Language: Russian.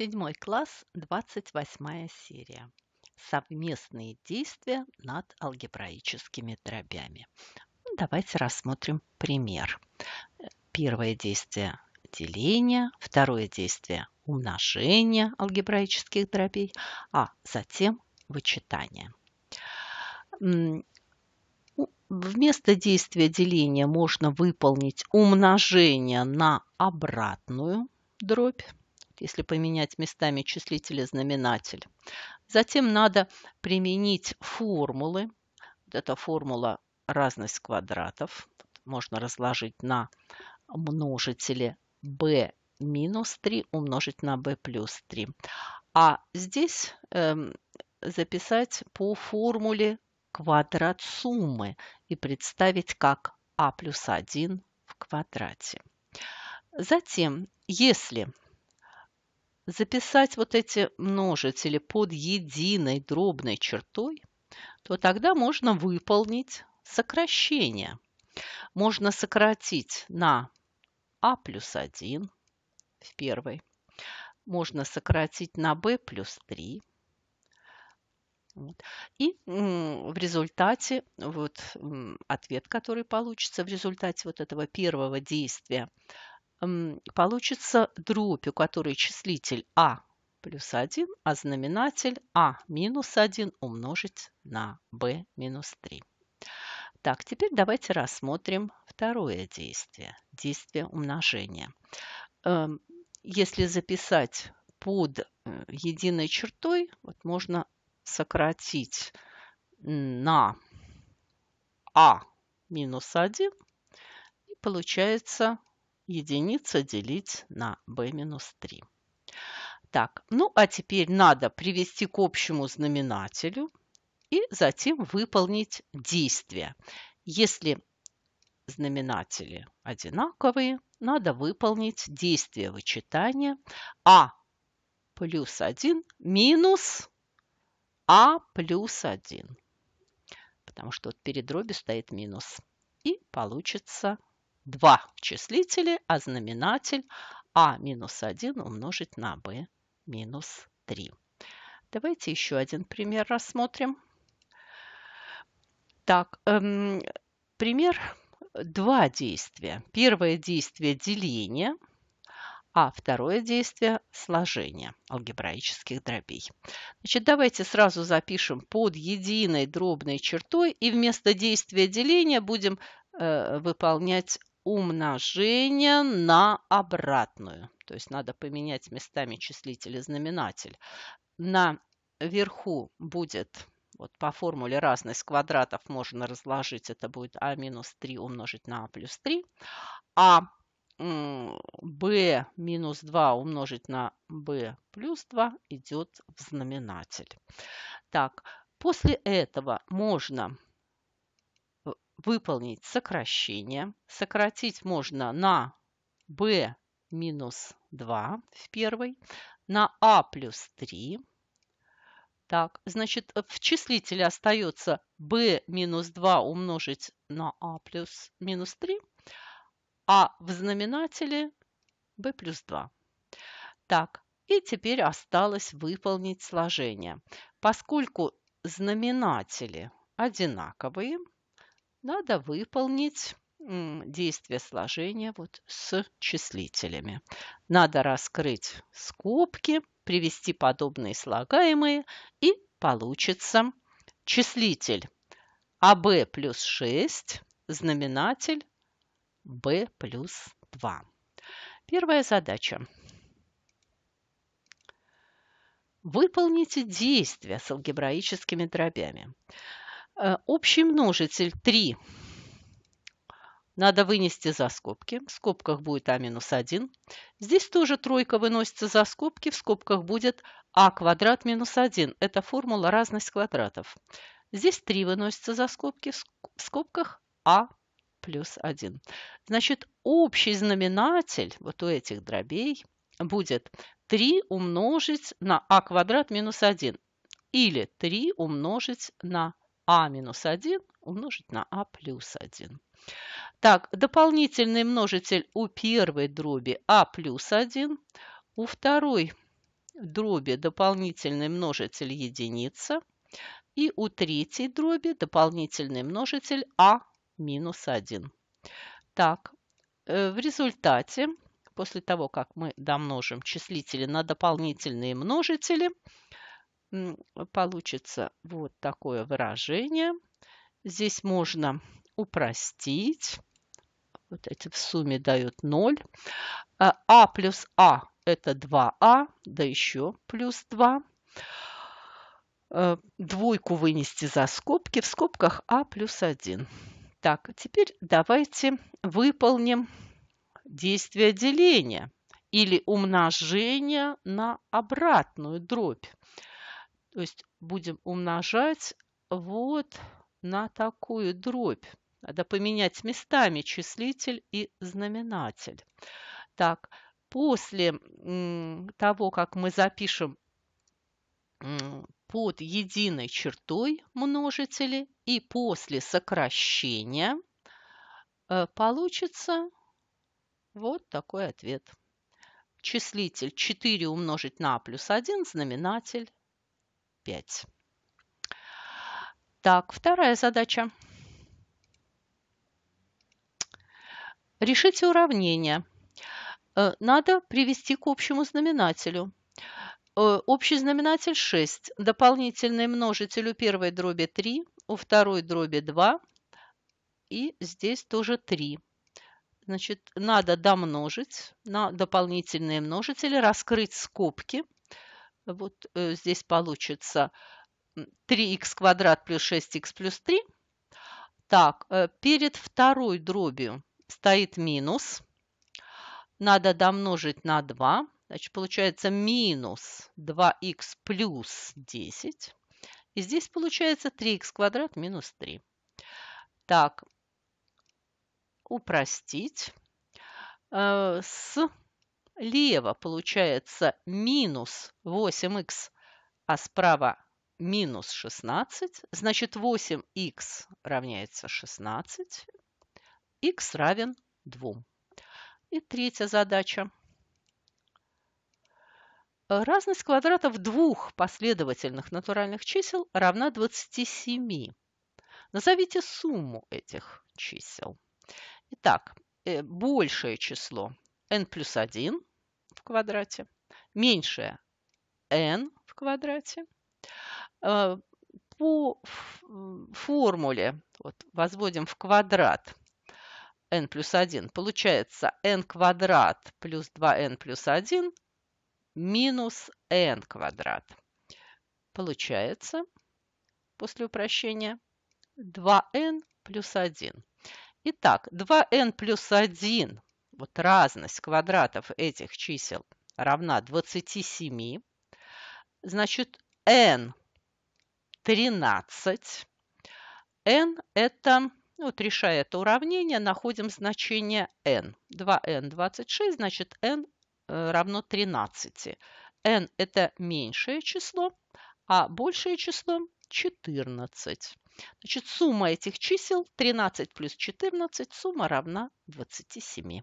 Седьмой класс, 28 серия. Совместные действия над алгебраическими дробями. Ну, давайте рассмотрим пример. Первое действие – деление, второе действие – умножение алгебраических дробей, а затем вычитание. Вместо действия деления можно выполнить умножение на обратную дробь если поменять местами числитель и знаменатель. Затем надо применить формулы. Вот это формула разность квадратов. Можно разложить на множители b минус 3 умножить на b плюс 3. А здесь э, записать по формуле квадрат суммы и представить как а плюс 1 в квадрате. Затем, если записать вот эти множители под единой дробной чертой, то тогда можно выполнить сокращение. Можно сократить на а плюс 1 в первой. Можно сократить на b плюс 3. И в результате, вот ответ, который получится в результате вот этого первого действия получится дробь, у которой числитель А плюс 1, а знаменатель А минус 1 умножить на b минус 3. Так, теперь давайте рассмотрим второе действие, действие умножения. Эм, если записать под э, единой чертой, вот можно сократить на А минус 1, и получается единица делить на b-3. Так, ну а теперь надо привести к общему знаменателю и затем выполнить действие. Если знаменатели одинаковые, надо выполнить действие вычитания А плюс 1 минус А плюс 1, потому что вот перед дробью стоит минус. И получится 2 в числителе, а знаменатель а минус 1 умножить на b минус 3. Давайте еще один пример рассмотрим. Так, эм, пример два действия. Первое действие – деление, а второе действие – сложение алгебраических дробей. Значит, давайте сразу запишем под единой дробной чертой и вместо действия деления будем э, выполнять умножение на обратную. То есть надо поменять местами числитель и знаменатель. Наверху будет вот по формуле разность квадратов можно разложить. Это будет а минус 3 умножить на а плюс 3. А b минус 2 умножить на b плюс 2 идет в знаменатель. Так, после этого можно выполнить сокращение. Сократить можно на b минус 2 в первой, на a плюс 3. Так, значит, в числителе остается b минус 2 умножить на a плюс минус 3, а в знаменателе b плюс 2. Так, и теперь осталось выполнить сложение. Поскольку знаменатели одинаковые – надо выполнить действие сложения вот с числителями. Надо раскрыть скобки, привести подобные слагаемые и получится числитель АБ плюс 6, знаменатель b плюс 2. Первая задача. Выполните действия с алгебраическими дробями. Э, общий множитель 3 надо вынести за скобки. В скобках будет А-1. минус Здесь тоже тройка выносится за скобки. В скобках будет А квадрат минус 1. Это формула разность квадратов. Здесь 3 выносится за скобки. В скобках А плюс 1. Значит, общий знаменатель вот у этих дробей будет 3 умножить на А квадрат минус 1. Или 3 умножить на а минус 1 умножить на а плюс 1. Так, дополнительный множитель у первой дроби а плюс 1, у второй дроби дополнительный множитель единица и у третьей дроби дополнительный множитель а минус 1. Так, э, в результате, после того, как мы домножим числители на дополнительные множители, получится вот такое выражение. Здесь можно упростить. Вот эти в сумме дают 0. А, а плюс А – это 2А, а, да еще плюс 2. Э, двойку вынести за скобки. В скобках А плюс 1. Так, а теперь давайте выполним действие деления или умножения на обратную дробь. То есть будем умножать вот на такую дробь. Надо поменять местами числитель и знаменатель. Так, после того, как мы запишем под единой чертой множители и после сокращения э, получится вот такой ответ. Числитель 4 умножить на плюс 1, знаменатель 5. Так, вторая задача. Решите уравнение. Э, надо привести к общему знаменателю. Э, общий знаменатель 6. Дополнительный множитель у первой дроби 3, у второй дроби 2. И здесь тоже 3. Значит, надо домножить на дополнительные множители, раскрыть скобки – вот э, здесь получится 3х квадрат плюс 6х плюс 3. Так, э, перед второй дробью стоит минус. Надо домножить на 2. Значит, получается минус 2х плюс 10. И здесь получается 3х квадрат минус 3. Так, упростить. Э, с лево получается минус 8х, а справа минус 16, значит 8х равняется 16, х равен 2. И третья задача. Разность квадратов двух последовательных натуральных чисел равна 27. Назовите сумму этих чисел. Итак, э, большее число n плюс 1 в квадрате меньшее n в квадрате. А, по формуле вот, возводим в квадрат n плюс 1. Получается n квадрат плюс 2n плюс 1 минус n квадрат. Получается после упрощения 2n плюс 1. Итак, 2n плюс 1 вот разность квадратов этих чисел равна 27, значит, n 13. n это, ну, вот решая это уравнение, находим значение n. 2n 26, значит, n э, равно 13. n это меньшее число, а большее число 14. Значит, сумма этих чисел 13 плюс 14, сумма равна 27.